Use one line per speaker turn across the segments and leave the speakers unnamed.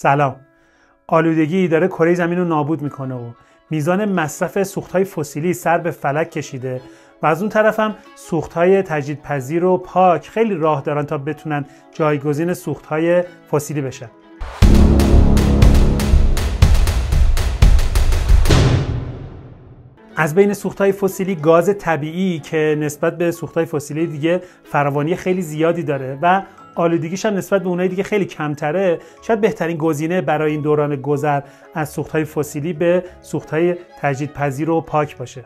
سلام آلودگی داره کره زمین رو نابود میکنه و میزان مصرف های فسیلی سر به فلک کشیده و از اون طرف هم سوختهای تجدیدپذیر و پاک خیلی راه دارن تا بتونن جایگزین های فسیلی بشن از بین های فسیلی گاز طبیعی که نسبت به سوختهای فسیلی دیگه فراوانی خیلی زیادی داره و آلودگیش هم نسبت به اونایی دیگه خیلی کمتره شاید بهترین گزینه برای این دوران گذر از سوختهای فسیلی به سوختهای تجدیدپذیر و پاک باشه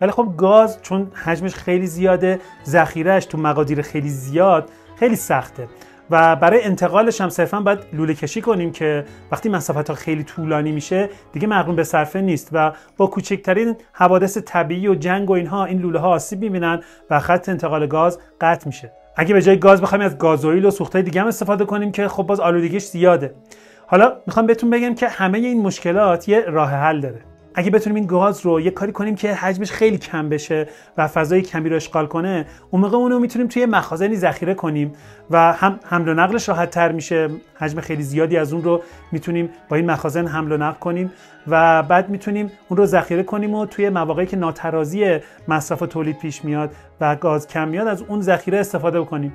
ولی خب گاز چون حجمش خیلی زیاده ذخیرهش تو مقادیر خیلی زیاد خیلی سخته و برای انتقالش هم صرفا باید لوله کشی کنیم که وقتی مسافت ها خیلی طولانی میشه دیگه مقرون به صرفه نیست و با کوچکترین حوادث طبیعی و جنگ و اینها این لوله ها آسیب میبینن و خط انتقال گاز قطع میشه اگه به جای گاز بخوایم از گازوئیل و سوختهای دیگه هم استفاده کنیم که خب باز آلودگیش زیاده حالا میخوام بهتون بگم که همه این مشکلات یه راه حل داره اگه بتونیم این گاز رو یه کاری کنیم که حجمش خیلی کم بشه و فضای کمی رو اشغال کنه اون موقع اون میتونیم توی مخازنی ذخیره کنیم و هم حمل و نقلش راحت تر میشه حجم خیلی زیادی از اون رو میتونیم با این مخازن حمل و نقل کنیم و بعد میتونیم اون رو ذخیره کنیم و توی مواقعی که ناترازی مصرف و تولید پیش میاد و گاز کم میاد از اون ذخیره استفاده بکنیم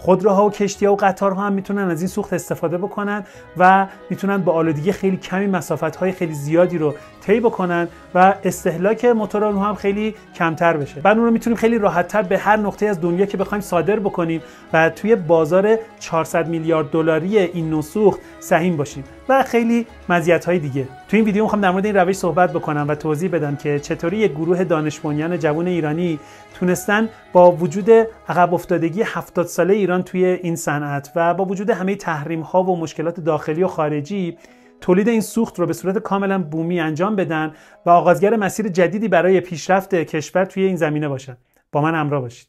خودروها و کشتی و قطارها هم میتونن از این سوخت استفاده بکنن و میتونن با آلودگی خیلی کمی مسافت های خیلی زیادی رو طی بکنن و استهلاک موتور رو هم خیلی کمتر بشه بعد اون رو میتونیم خیلی راحتتر به هر نقطه از دنیا که بخوایم صادر بکنیم و توی بازار 400 میلیارد دلاری این نو سوخت سهیم باشیم و خیلی های دیگه تو این ویدیو میخوام در مورد این روش صحبت بکنم و توضیح بدم که چطوری یک گروه دانشمندان جوان ایرانی تونستن با وجود عقب افتادگی 70 ساله ایران توی این صنعت و با وجود همه تحریم ها و مشکلات داخلی و خارجی تولید این سوخت را به صورت کاملا بومی انجام بدن و آغازگر مسیر جدیدی برای پیشرفت کشور توی این زمینه باشن. با من همراه باشید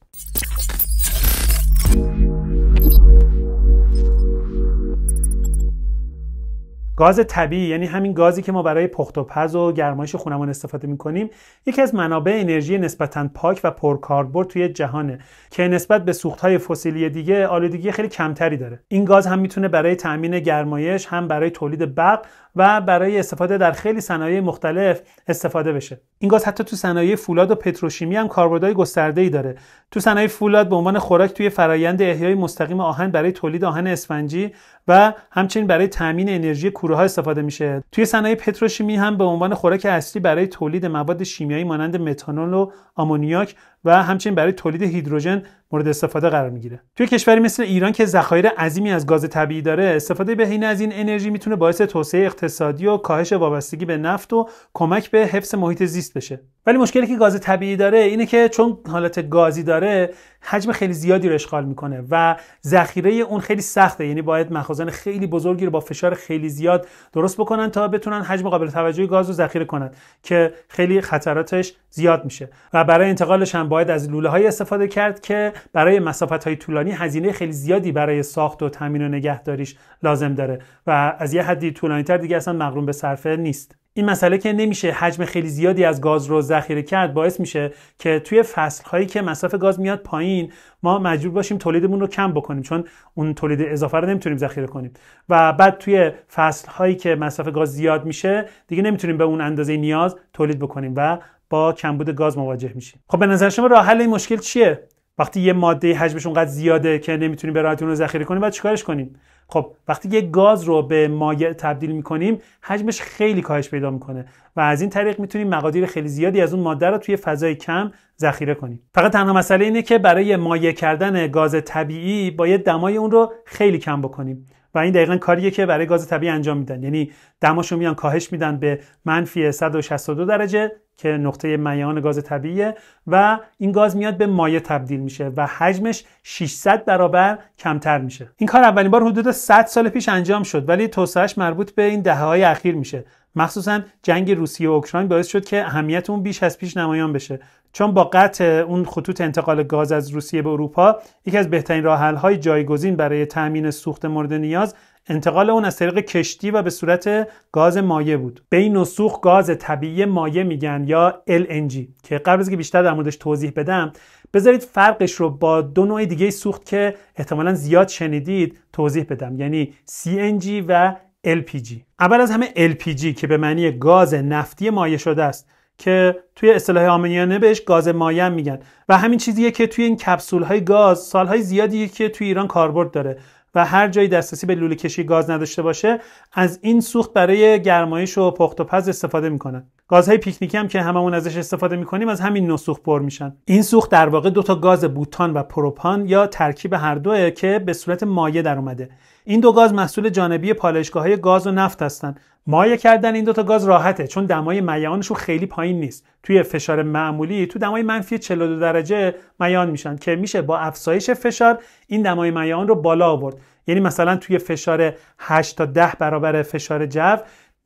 گاز طبیعی یعنی همین گازی که ما برای پخت و پز و گرمایش خونمان استفاده کنیم یکی از منابع انرژی نسبتا پاک و پرکاربرد توی جهانه که نسبت به سوختهای فسیلی دیگه آلودگی خیلی کمتری داره این گاز هم میتونه برای تامین گرمایش هم برای تولید برق و برای استفاده در خیلی صنایع مختلف استفاده بشه این گاز حتی تو صنایع فولاد و پتروشیمی هم کاربردهای گسترده ای داره تو صنایع فولاد به عنوان خوراک توی فرایند احیای مستقیم آهن برای تولید آهن اسفنجی و همچنین برای تامین انرژی کوره ها استفاده میشه توی صنایع پتروشیمی هم به عنوان خوراک اصلی برای تولید مواد شیمیایی مانند متانول و آمونیاک و همچنین برای تولید هیدروژن مورد استفاده قرار میگیره توی کشوری مثل ایران که ذخایر عظیمی از گاز طبیعی داره استفاده بهینه از این انرژی میتونه باعث توسعه اقتصادی و کاهش وابستگی به نفت و کمک به حفظ محیط زیست بشه ولی مشکلی که گاز طبیعی داره اینه که چون حالت گازی داره حجم خیلی زیادی رو اشغال میکنه و ذخیره اون خیلی سخته یعنی باید مخازن خیلی بزرگی رو با فشار خیلی زیاد درست بکنن تا بتونن حجم قابل توجهی گاز رو ذخیره کنن که خیلی خطراتش زیاد میشه و برای انتقالش هم باید از لوله های استفاده کرد که برای مسافت های طولانی هزینه خیلی زیادی برای ساخت و تامین و نگهداریش لازم داره و از یه حدی طولانی تر دیگه اصلا مقرون به صرفه نیست این مسئله که نمیشه حجم خیلی زیادی از گاز رو ذخیره کرد باعث میشه که توی فصل که مصرف گاز میاد پایین ما مجبور باشیم تولیدمون رو کم بکنیم چون اون تولید اضافه رو نمیتونیم ذخیره کنیم و بعد توی فصل که مصرف گاز زیاد میشه دیگه نمیتونیم به اون اندازه نیاز تولید بکنیم و با کمبود گاز مواجه میشیم خب به نظر شما راه حل این مشکل چیه وقتی یه ماده حجمش اونقدر زیاده که نمیتونیم به اون رو ذخیره کنیم بعد چیکارش کنیم خب وقتی یه گاز رو به مایع تبدیل میکنیم حجمش خیلی کاهش پیدا میکنه و از این طریق میتونیم مقادیر خیلی زیادی از اون ماده رو توی فضای کم ذخیره کنیم فقط تنها مسئله اینه که برای مایع کردن گاز طبیعی باید دمای اون رو خیلی کم بکنیم و این دقیقا کاریه که برای گاز طبیعی انجام میدن یعنی دماشو میان کاهش میدن به منفی 162 درجه که نقطه میان گاز طبیعیه و این گاز میاد به مایع تبدیل میشه و حجمش 600 برابر کمتر میشه این کار اولین بار حدود 100 سال پیش انجام شد ولی توسعهش مربوط به این دهه های اخیر میشه مخصوصا جنگ روسیه و اوکراین باعث شد که اهمیت اون بیش از پیش نمایان بشه چون با قطع اون خطوط انتقال گاز از روسیه به اروپا یکی از بهترین راه های جایگزین برای تامین سوخت مورد نیاز انتقال اون از طریق کشتی و به صورت گاز مایع بود به این نسوخ گاز طبیعی مایع میگن یا LNG که قبل از که بیشتر در موردش توضیح بدم بذارید فرقش رو با دو نوع دیگه سوخت که احتمالا زیاد شنیدید توضیح بدم یعنی CNG و LPG اول از همه LPG که به معنی گاز نفتی مایع شده است که توی اصطلاح آمنیانه بهش گاز مایع میگن و همین چیزیه که توی این کپسول های گاز سالهای زیادیه که توی ایران کاربرد داره و هر جایی دسترسی به لوله کشی گاز نداشته باشه از این سوخت برای گرمایش و پخت و پز استفاده میکنن گازهای پیکنیکی هم که هممون ازش استفاده میکنیم از همین نوع سوخت پر میشن این سوخت در واقع دو تا گاز بوتان و پروپان یا ترکیب هر دوه که به صورت مایع در اومده این دو گاز محصول جانبی پالشگاه های گاز و نفت هستند مایع کردن این دو تا گاز راحته چون دمای میانشون خیلی پایین نیست توی فشار معمولی تو دمای منفی 42 درجه میان میشن که میشه با افزایش فشار این دمای میان رو بالا آورد یعنی مثلا توی فشار 8 تا 10 برابر فشار جو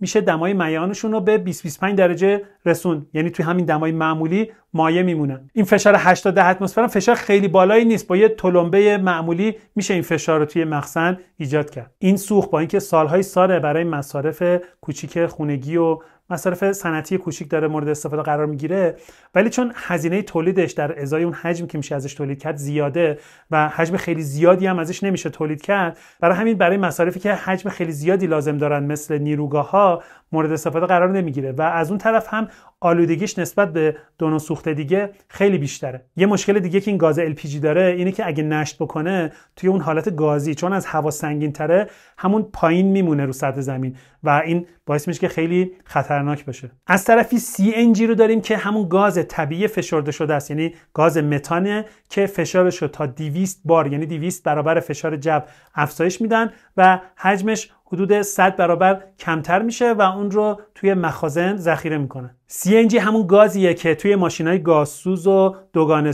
میشه دمای میانشون رو به 20 25 درجه رسون یعنی توی همین دمای معمولی مایه میمونن این فشار 80 اتمسفر فشار خیلی بالایی نیست با یه تلمبه معمولی میشه این فشار رو توی مخزن ایجاد کرد این سوخت با اینکه سالهای ساره برای مصارف کوچیک خونگی و مصارف صنعتی کوچیک داره مورد استفاده قرار میگیره ولی چون هزینه تولیدش در ازای اون حجم که میشه ازش تولید کرد زیاده و حجم خیلی زیادی هم ازش نمیشه تولید کرد برای همین برای مصارفی که حجم خیلی زیادی لازم دارن مثل نیروگاه ها مورد استفاده قرار نمیگیره و از اون طرف هم آلودگیش نسبت به دونو سوخت دیگه خیلی بیشتره یه مشکل دیگه که این گاز LPG داره اینه که اگه نشت بکنه توی اون حالت گازی چون از هوا سنگین تره همون پایین میمونه رو سطح زمین و این باعث میشه که خیلی خطرناک باشه از طرفی CNG رو داریم که همون گاز طبیعی فشرده شده است یعنی گاز متانه که فشارش رو تا 200 بار یعنی 200 برابر فشار جب افزایش میدن و حجمش حدود 100 برابر کمتر میشه و اون رو توی مخازن ذخیره میکنه CNG همون گازیه که توی های گازسوز و دوگانه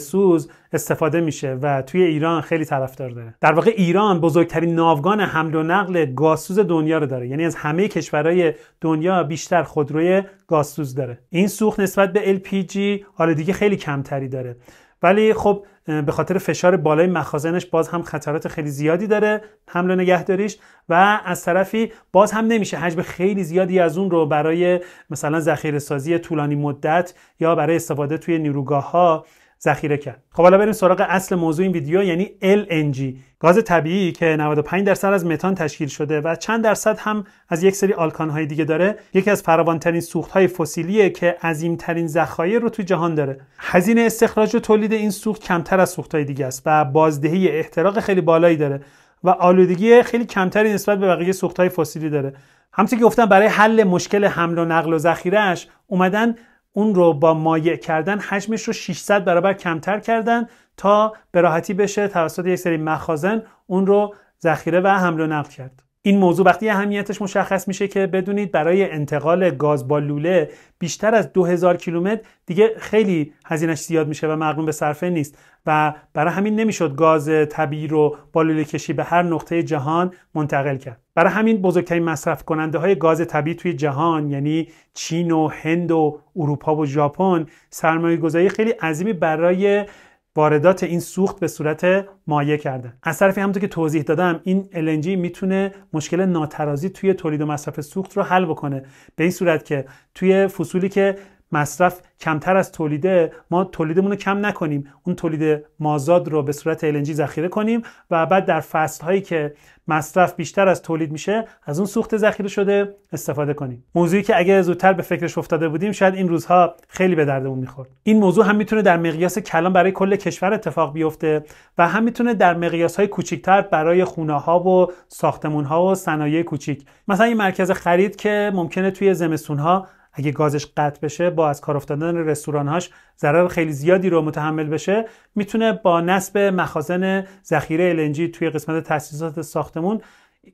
استفاده میشه و توی ایران خیلی طرفدار داره در واقع ایران بزرگترین ناوگان حمل و نقل گازسوز دنیا رو داره یعنی از همه کشورهای دنیا بیشتر خودروی گازسوز داره این سوخت نسبت به LPG حالا دیگه خیلی کمتری داره ولی خب به خاطر فشار بالای مخازنش باز هم خطرات خیلی زیادی داره حمل و نگهداریش و از طرفی باز هم نمیشه حجم خیلی زیادی از اون رو برای مثلا ذخیره سازی طولانی مدت یا برای استفاده توی نیروگاه ها ذخیره کرد خب حالا بریم سراغ اصل موضوع این ویدیو یعنی LNG گاز طبیعی که 95 درصد از متان تشکیل شده و چند درصد هم از یک سری آلکان های دیگه داره یکی از فراوانترین سوخت های فسیلیه که عظیمترین ذخایر رو توی جهان داره هزینه استخراج و تولید این سوخت کمتر از سوخت های دیگه است و بازدهی احتراق خیلی بالایی داره و آلودگی خیلی کمتری نسبت به بقیه های فسیلی داره همونطور که گفتم برای حل مشکل حمل و نقل و ذخیرهش اومدن اون رو با مایع کردن حجمش رو 600 برابر کمتر کردن تا به راحتی بشه توسط یک سری مخازن اون رو ذخیره و حمل و نقل کرد این موضوع وقتی اهمیتش مشخص میشه که بدونید برای انتقال گاز با لوله بیشتر از 2000 کیلومتر دیگه خیلی هزینش زیاد میشه و مقرون به صرفه نیست و برای همین نمیشد گاز طبیعی رو با لوله کشی به هر نقطه جهان منتقل کرد برای همین بزرگترین مصرف کننده های گاز طبیعی توی جهان یعنی چین و هند و اروپا و ژاپن سرمایه گذاری خیلی عظیمی برای واردات این سوخت به صورت مایع کرده از طرفی همونطور که توضیح دادم این LNG میتونه مشکل ناترازی توی تولید و مصرف سوخت رو حل بکنه به این صورت که توی فصولی که مصرف کمتر از تولیده ما تولیدمون رو کم نکنیم اون تولید مازاد رو به صورت LNG ذخیره کنیم و بعد در فصل هایی که مصرف بیشتر از تولید میشه از اون سوخت ذخیره شده استفاده کنیم موضوعی که اگه زودتر به فکرش افتاده بودیم شاید این روزها خیلی به دردمون میخورد این موضوع هم میتونه در مقیاس کلان برای کل کشور اتفاق بیفته و هم میتونه در مقیاس های کوچیکتر برای خونه ها و ساختمون ها و صنایع کوچیک مثلا این مرکز خرید که ممکنه توی زمستون ها اگه گازش قطع بشه با از کار افتادن رستورانهاش ضرر خیلی زیادی رو متحمل بشه میتونه با نصب مخازن ذخیره LNG توی قسمت تاسیسات ساختمون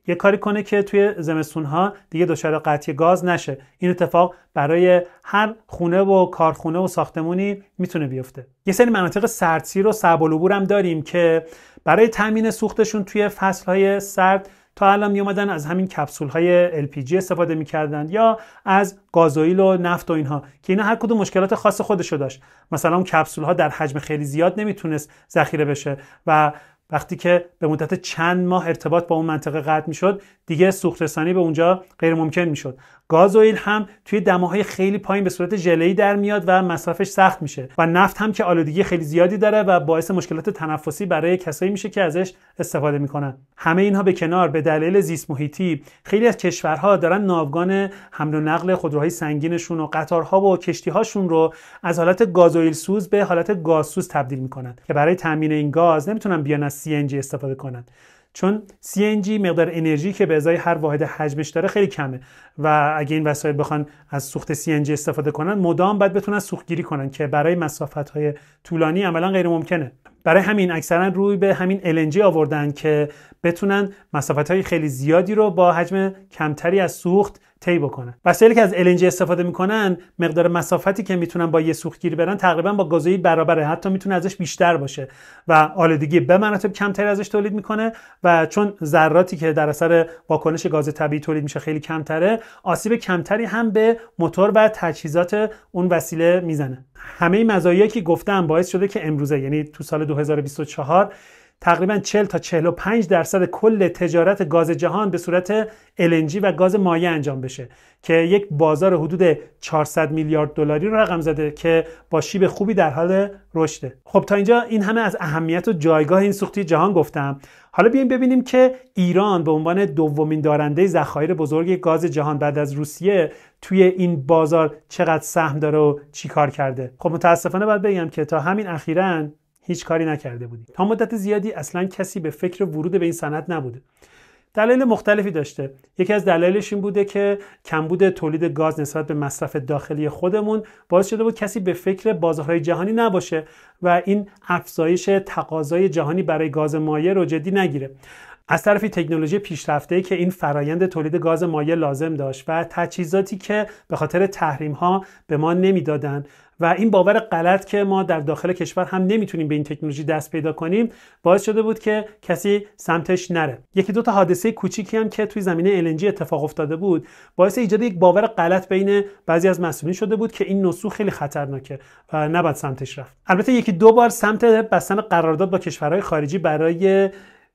یه کاری کنه که توی زمستون ها دیگه دچار قطعی گاز نشه این اتفاق برای هر خونه و کارخونه و ساختمونی میتونه بیفته یه سری مناطق سردسیر و سربالوبور هم داریم که برای تامین سوختشون توی فصل سرد تا الان می از همین کپسول های LPG استفاده میکردن یا از گازوئیل و نفت و اینها که اینا هر کدوم مشکلات خاص خودشو داشت مثلا کپسول ها در حجم خیلی زیاد نمیتونست ذخیره بشه و وقتی که به مدت چند ماه ارتباط با اون منطقه قطع میشد دیگه سوخت رسانی به اونجا غیر ممکن میشد گازوئیل هم توی دماهای خیلی پایین به صورت ژله‌ای در میاد و مصرفش سخت میشه و نفت هم که آلودگی خیلی زیادی داره و باعث مشکلات تنفسی برای کسایی میشه که ازش استفاده میکنن همه اینها به کنار به دلیل زیست محیطی خیلی از کشورها دارن ناوگان حمل و نقل خودروهای سنگینشون و قطارها و کشتیهاشون رو از حالت گازوئیل سوز به حالت گازسوز تبدیل میکنن که برای تامین این گاز نمیتونن بیان از CNG استفاده کنند. چون CNG مقدار انرژی که به ازای هر واحد حجمش داره خیلی کمه و اگه این وسایل بخوان از سوخت CNG استفاده کنن مدام باید بتونن سوختگیری کنن که برای مسافت های طولانی عملا غیر ممکنه برای همین اکثرا روی به همین LNG آوردن که بتونن مسافت های خیلی زیادی رو با حجم کمتری از سوخت طی بکنن وسایلی که از LNG استفاده میکنن مقدار مسافتی که میتونن با یه سوختگیری برن تقریبا با گازوئیل برابره حتی میتونه ازش بیشتر باشه و آلودگی به مراتب کمتر ازش تولید میکنه و چون ذراتی که در اثر واکنش گاز طبیعی تولید میشه خیلی کمتره آسیب کمتری هم به موتور و تجهیزات اون وسیله میزنه همه مزایایی که گفتم باعث شده که امروزه یعنی تو سال 2024 تقریبا 40 تا 45 درصد کل تجارت گاز جهان به صورت LNG و گاز مایع انجام بشه که یک بازار حدود 400 میلیارد دلاری رو رقم زده که با شیب خوبی در حال رشده خب تا اینجا این همه از اهمیت و جایگاه این سوختی جهان گفتم حالا بیایم ببینیم که ایران به عنوان دومین دارنده ذخایر بزرگ گاز جهان بعد از روسیه توی این بازار چقدر سهم داره و چیکار کرده خب متاسفانه باید بگم که تا همین اخیرا هیچ کاری نکرده بودی. تا مدت زیادی اصلا کسی به فکر ورود به این صنعت نبوده دلایل مختلفی داشته یکی از دلایلش این بوده که کمبود تولید گاز نسبت به مصرف داخلی خودمون باعث شده بود کسی به فکر بازارهای جهانی نباشه و این افزایش تقاضای جهانی برای گاز مایع رو جدی نگیره از طرفی تکنولوژی پیشرفته که این فرایند تولید گاز مایع لازم داشت و تجهیزاتی که به خاطر تحریم ها به ما نمیدادند و این باور غلط که ما در داخل کشور هم نمیتونیم به این تکنولوژی دست پیدا کنیم باعث شده بود که کسی سمتش نره یکی دو تا حادثه کوچیکی هم که توی زمینه LNG اتفاق افتاده بود باعث ایجاد یک باور غلط بین بعضی از مسئولین شده بود که این نسو خیلی خطرناکه و نباید سمتش رفت البته یکی دو بار سمت بستن قرارداد با کشورهای خارجی برای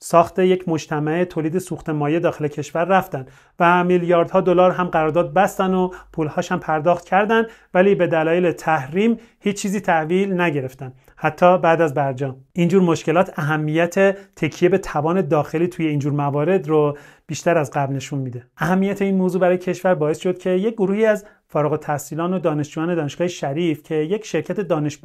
ساخت یک مجتمع تولید سوخت مایه داخل کشور رفتن و میلیاردها دلار هم قرارداد بستن و پولهاش هم پرداخت کردن ولی به دلایل تحریم هیچ چیزی تحویل نگرفتن حتی بعد از برجام اینجور مشکلات اهمیت تکیه به توان داخلی توی اینجور موارد رو بیشتر از قبل نشون میده اهمیت این موضوع برای کشور باعث شد که یک گروهی از فارغ التحصیلان و دانشجویان دانشگاه شریف که یک شرکت دانش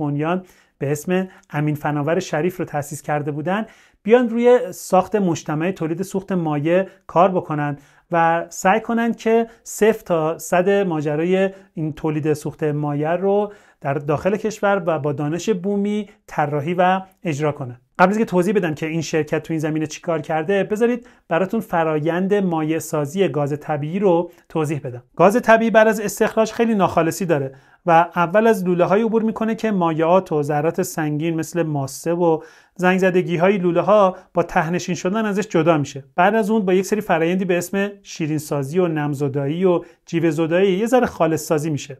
به اسم امین فناور شریف رو تأسیس کرده بودند. بیان روی ساخت مجتمع تولید سوخت مایع کار بکنن و سعی کنند که صفر تا صد ماجرای این تولید سوخت مایع رو در داخل کشور و با دانش بومی طراحی و اجرا کنن قبل از که توضیح بدم که این شرکت تو این زمینه چیکار کرده بذارید براتون فرایند مایع سازی گاز طبیعی رو توضیح بدم گاز طبیعی بعد از استخراج خیلی ناخالصی داره و اول از لوله های عبور میکنه که مایعات و ذرات سنگین مثل ماسه و زنگ زدگی های لوله ها با تهنشین شدن ازش جدا میشه بعد از اون با یک سری فرایندی به اسم شیرین سازی و نمزدایی و جیوه زدایی یه ذره خالص سازی میشه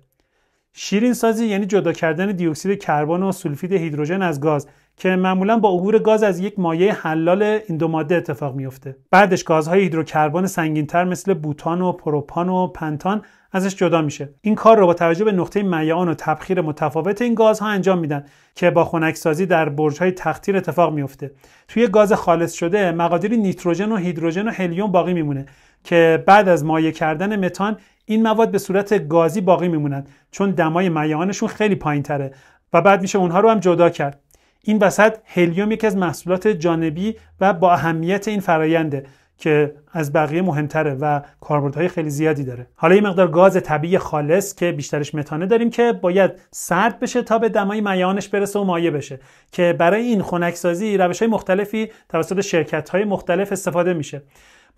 شیرین سازی یعنی جدا کردن دیوکسید کربن و سولفید هیدروژن از گاز که معمولا با عبور گاز از یک مایع حلال این دو ماده اتفاق میفته بعدش گازهای هیدروکربن سنگینتر مثل بوتان و پروپان و پنتان ازش جدا میشه این کار رو با توجه به نقطه میعان و تبخیر متفاوت این گازها انجام میدن که با خنکسازی در های تختیر اتفاق میفته توی گاز خالص شده مقادیر نیتروژن و هیدروژن و هلیوم باقی میمونه که بعد از مایع کردن متان این مواد به صورت گازی باقی میمونند چون دمای میعانشون خیلی پایینتره و بعد میشه اونها رو هم جدا کرد این وسط هلیوم یکی از محصولات جانبی و با اهمیت این فراینده که از بقیه مهمتره و کاربردهای خیلی زیادی داره حالا یه مقدار گاز طبیعی خالص که بیشترش متانه داریم که باید سرد بشه تا به دمای میانش برسه و مایع بشه که برای این خنکسازی روش های مختلفی توسط شرکت های مختلف استفاده میشه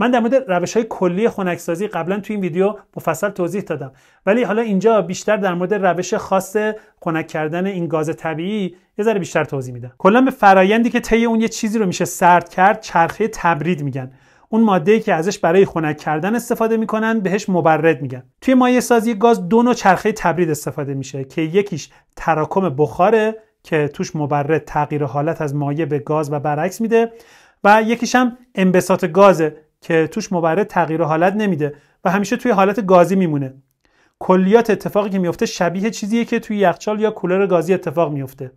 من در مورد روش های کلی خنکسازی قبلا توی این ویدیو مفصل توضیح دادم ولی حالا اینجا بیشتر در مورد روش خاص خنک کردن این گاز طبیعی یه ذره بیشتر توضیح میدم کلا به فرایندی که طی اون یه چیزی رو میشه سرد کرد چرخه تبرید میگن اون ماده که ازش برای خنک کردن استفاده میکنن بهش مبرد میگن توی مایه سازی گاز دو نوع چرخه تبرید استفاده میشه که یکیش تراکم بخاره که توش مبرد تغییر حالت از مایع به گاز و برعکس میده و یکیش هم انبساط گازه که توش مبرد تغییر حالت نمیده و همیشه توی حالت گازی میمونه کلیات اتفاقی که میفته شبیه چیزیه که توی یخچال یا کولر گازی اتفاق میفته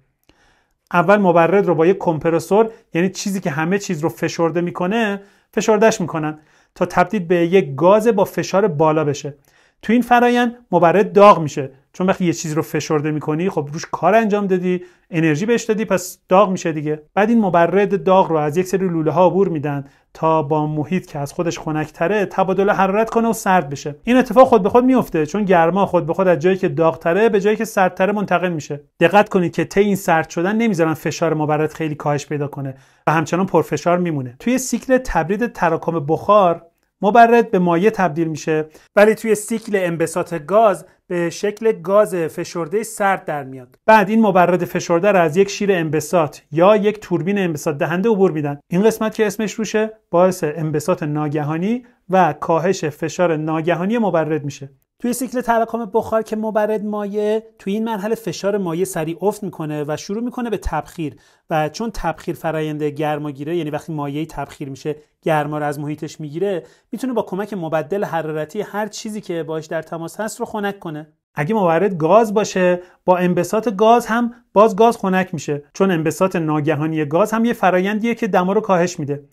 اول مبرد رو با یک کمپرسور یعنی چیزی که همه چیز رو فشرده میکنه فشردهش میکنن تا تبدیل به یک گاز با فشار بالا بشه تو این فرایند مبرد داغ میشه چون وقتی یه چیزی رو فشرده میکنی خب روش کار انجام دادی انرژی بهش دادی پس داغ میشه دیگه بعد این مبرد داغ رو از یک سری لوله ها عبور میدن تا با محیط که از خودش خنکتره تبادل حرارت کنه و سرد بشه این اتفاق خود به خود میفته چون گرما خود به خود از جایی که داغتره به جایی که سردتره منتقل میشه دقت کنید که طی این سرد شدن نمیذارن فشار مبرد خیلی کاهش پیدا کنه و همچنان پرفشار میمونه توی سیکل تبرید تراکم بخار مبرد به مایع تبدیل میشه ولی توی سیکل انبساط گاز به شکل گاز فشرده سرد در میاد بعد این مبرد فشرده را از یک شیر انبساط یا یک توربین انبساط دهنده عبور میدن این قسمت که اسمش روشه باعث انبساط ناگهانی و کاهش فشار ناگهانی مبرد میشه توی سیکل تراکم بخار که مبرد مایه، توی این مرحله فشار مایه سریع افت میکنه و شروع میکنه به تبخیر و چون تبخیر گرما گیره، یعنی وقتی مایه تبخیر میشه گرما رو از محیطش میگیره میتونه با کمک مبدل حرارتی هر چیزی که باش در تماس هست رو خنک کنه اگه مبرد گاز باشه با انبساط گاز هم باز گاز خنک میشه چون انبساط ناگهانی گاز هم یه فرایندیه که دما رو کاهش میده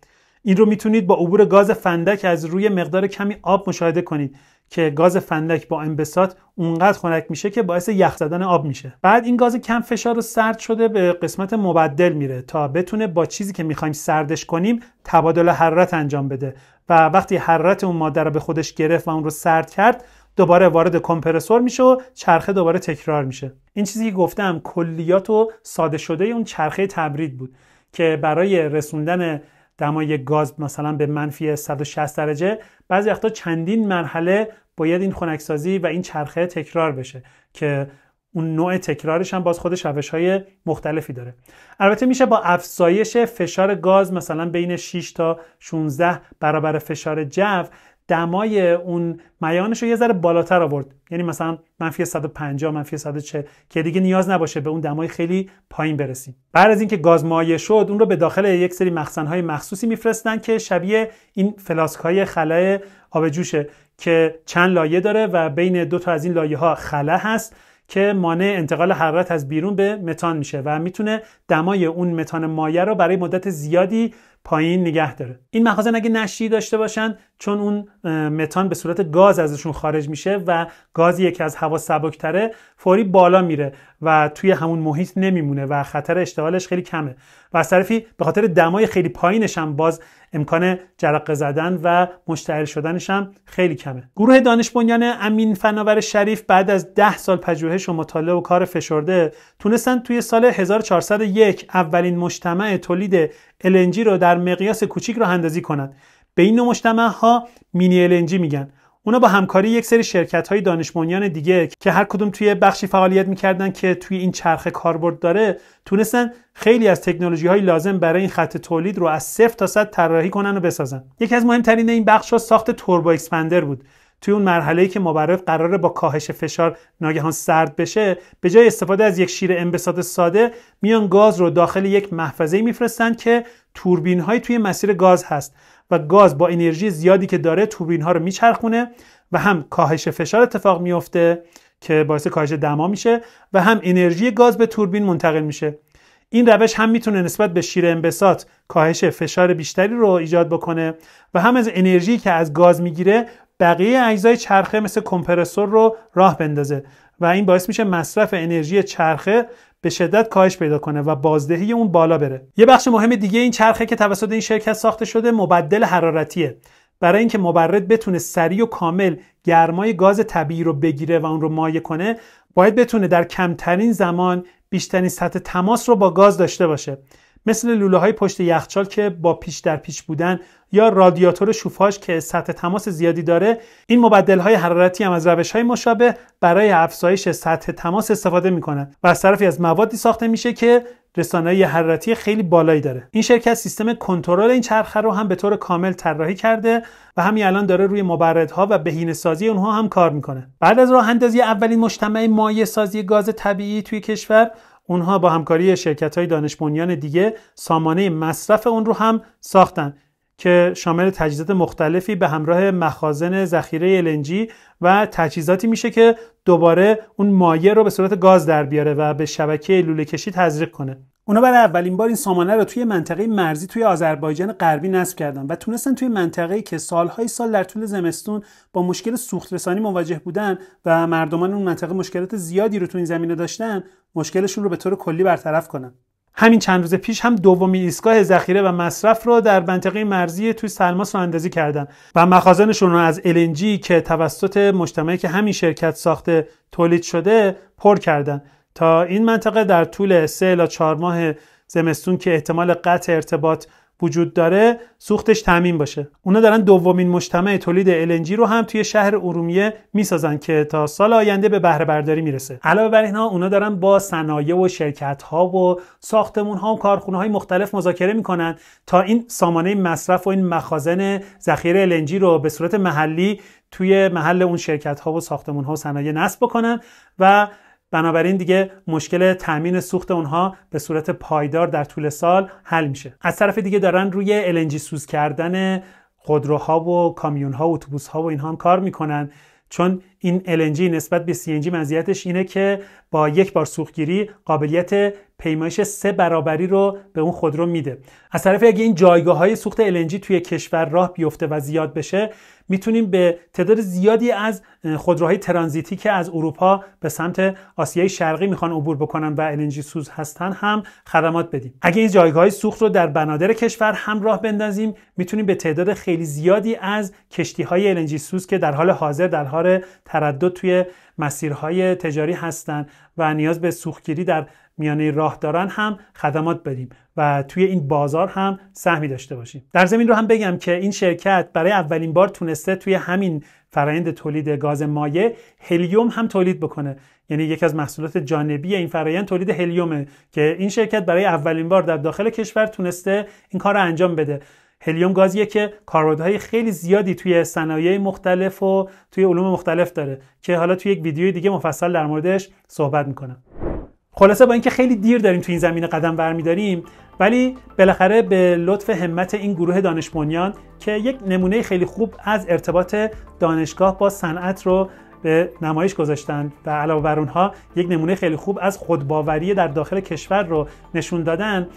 این رو میتونید با عبور گاز فندک از روی مقدار کمی آب مشاهده کنید که گاز فندک با انبساط اونقدر خنک میشه که باعث یخ زدن آب میشه بعد این گاز کم فشار رو سرد شده به قسمت مبدل میره تا بتونه با چیزی که میخوایم سردش کنیم تبادل حرارت انجام بده و وقتی حرارت اون ماده رو به خودش گرفت و اون رو سرد کرد دوباره وارد کمپرسور میشه و چرخه دوباره تکرار میشه این چیزی که گفتم کلیات و ساده شده اون چرخه تبرید بود که برای رسوندن دمای گاز مثلا به منفی 160 درجه بعضی وقتا چندین مرحله باید این خنکسازی و این چرخه تکرار بشه که اون نوع تکرارش هم باز خودش روش های مختلفی داره البته میشه با افزایش فشار گاز مثلا بین 6 تا 16 برابر فشار جو دمای اون میانش رو یه ذره بالاتر آورد یعنی مثلا منفی 150 منفی 140 که دیگه نیاز نباشه به اون دمای خیلی پایین برسیم بعد از اینکه گاز مایع شد اون رو به داخل یک سری مخزن‌های مخصوصی میفرستن که شبیه این فلاسک‌های خلای آب جوشه که چند لایه داره و بین دو تا از این لایه ها هست که مانع انتقال حرارت از بیرون به متان میشه و میتونه دمای اون متان مایع رو برای مدت زیادی پایین نگه داره این مخازن اگه نشتی داشته باشن چون اون متان به صورت گاز ازشون خارج میشه و گازی که از هوا سبکتره فوری بالا میره و توی همون محیط نمیمونه و خطر اشتعالش خیلی کمه و از طرفی به خاطر دمای خیلی پایینش هم باز امکان جرقه زدن و مشتعل شدنش هم خیلی کمه گروه دانش بنیان امین فناور شریف بعد از ده سال پژوهش و مطالعه و کار فشرده تونستن توی سال 1401 اولین مجتمع تولید LNG رو در مقیاس کوچیک رو اندازی کنند به این نوع مجتمع ها مینی LNG میگن اونا با همکاری یک سری شرکت های دانشمانیان دیگه که هر کدوم توی بخشی فعالیت میکردن که توی این چرخه کاربرد داره تونستن خیلی از تکنولوژی های لازم برای این خط تولید رو از صفر تا صد طراحی کنن و بسازن یکی از مهمترین این بخش ها ساخت توربو اکسپندر بود توی اون مرحله که مبرد قراره با کاهش فشار ناگهان سرد بشه به جای استفاده از یک شیر انبساط ساده میان گاز رو داخل یک محفظه میفرستند که توربین توی مسیر گاز هست و گاز با انرژی زیادی که داره توربین ها رو میچرخونه و هم کاهش فشار اتفاق میفته که باعث کاهش دما میشه و هم انرژی گاز به توربین منتقل میشه این روش هم میتونه نسبت به شیر انبساط کاهش فشار بیشتری رو ایجاد بکنه و هم از انرژی که از گاز میگیره بقیه اجزای چرخه مثل کمپرسور رو راه بندازه و این باعث میشه مصرف انرژی چرخه به شدت کاهش پیدا کنه و بازدهی اون بالا بره یه بخش مهم دیگه این چرخه که توسط این شرکت ساخته شده مبدل حرارتیه برای اینکه مبرد بتونه سریع و کامل گرمای گاز طبیعی رو بگیره و اون رو مایع کنه باید بتونه در کمترین زمان بیشترین سطح تماس رو با گاز داشته باشه مثل لوله های پشت یخچال که با پیش در پیش بودن یا رادیاتور شوفاژ که سطح تماس زیادی داره این مبدل های حرارتی هم از روش های مشابه برای افزایش سطح تماس استفاده میکنند و از طرفی از موادی ساخته میشه که رسانه حرارتی خیلی بالایی داره این شرکت سیستم کنترل این چرخه رو هم به طور کامل طراحی کرده و همین الان داره روی مبردها و بهینه سازی اونها هم کار میکنه بعد از راه اندازی اولین مجتمع مایع سازی گاز طبیعی توی کشور اونها با همکاری شرکت های دانش بنیان دیگه سامانه مصرف اون رو هم ساختن که شامل تجهیزات مختلفی به همراه مخازن ذخیره LNG و تجهیزاتی میشه که دوباره اون مایع رو به صورت گاز در بیاره و به شبکه لوله کشی تزریق کنه. اونا برای اولین بار این سامانه رو توی منطقه مرزی توی آذربایجان غربی نصب کردن و تونستن توی منطقه که سالهای سال در طول زمستون با مشکل سوخت رسانی مواجه بودن و مردمان اون منطقه مشکلات زیادی رو تو این زمینه داشتن مشکلشون رو به طور کلی برطرف کنن همین چند روز پیش هم دومین ایستگاه ذخیره و مصرف رو در منطقه مرزی توی سلماس رو اندازی کردن و مخازنشون رو از LNG که توسط مجتمعی که همین شرکت ساخته تولید شده پر کردن تا این منطقه در طول 3 الا 4 ماه زمستون که احتمال قطع ارتباط وجود داره سوختش تامین باشه اونا دارن دومین مجتمع تولید الNG رو هم توی شهر ارومیه میسازن که تا سال آینده به بهره برداری میرسه علاوه بر اینها اونا دارن با صنایع و شرکت ها و ساختمون ها و کارخونه های مختلف مذاکره میکنن تا این سامانه مصرف و این مخازن ذخیره الNG رو به صورت محلی توی محل اون شرکت ها و ساختمون ها و صنایع نصب بکنن و بنابراین دیگه مشکل تامین سوخت اونها به صورت پایدار در طول سال حل میشه از طرف دیگه دارن روی النجی سوز کردن خودروها و کامیونها و اتوبوسها و اینها هم کار میکنن چون این LNG نسبت به CNG مزیتش اینه که با یک بار سوختگیری قابلیت پیمایش سه برابری رو به اون خودرو میده از طرف اگه این جایگاه های سوخت LNG توی کشور راه بیفته و زیاد بشه میتونیم به تعداد زیادی از خودروهای ترانزیتی که از اروپا به سمت آسیای شرقی میخوان عبور بکنن و LNG سوز هستن هم خدمات بدیم اگه این جایگاه های سوخت رو در بنادر کشور هم راه بندازیم میتونیم به تعداد خیلی زیادی از کشتی های سوز که در حال حاضر در حال تردد توی مسیرهای تجاری هستند و نیاز به سوختگیری در میانه راه دارن هم خدمات بدیم و توی این بازار هم سهمی داشته باشیم در زمین رو هم بگم که این شرکت برای اولین بار تونسته توی همین فرایند تولید گاز مایع هلیوم هم تولید بکنه یعنی یکی از محصولات جانبی این فرایند تولید هلیومه که این شرکت برای اولین بار در داخل کشور تونسته این کار رو انجام بده هلیوم گازیه که کاربردهای خیلی زیادی توی صنایع مختلف و توی علوم مختلف داره که حالا توی یک ویدیو دیگه مفصل در موردش صحبت میکنم خلاصه با اینکه خیلی دیر داریم توی این زمینه قدم برمیداریم ولی بالاخره به لطف همت این گروه دانش که یک نمونه خیلی خوب از ارتباط دانشگاه با صنعت رو به نمایش گذاشتن و علاوه بر اونها یک نمونه خیلی خوب از خودباوری در داخل کشور رو نشون دادن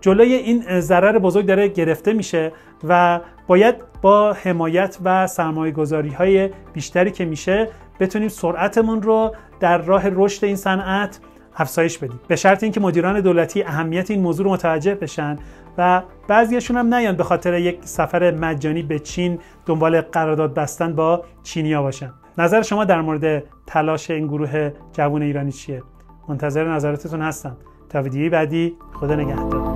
جلوی این ضرر بزرگ داره گرفته میشه و باید با حمایت و سرمایه گذاری های بیشتری که میشه بتونیم سرعتمون رو در راه رشد این صنعت افزایش بدیم به شرط اینکه مدیران دولتی اهمیت این موضوع رو متوجه بشن و بعضیشون هم نیان به خاطر یک سفر مجانی به چین دنبال قرارداد بستن با چینیا باشن نظر شما در مورد تلاش این گروه جوان ایرانی چیه منتظر نظراتتون هستم تا ویدیوی بعدی خدا نگهدار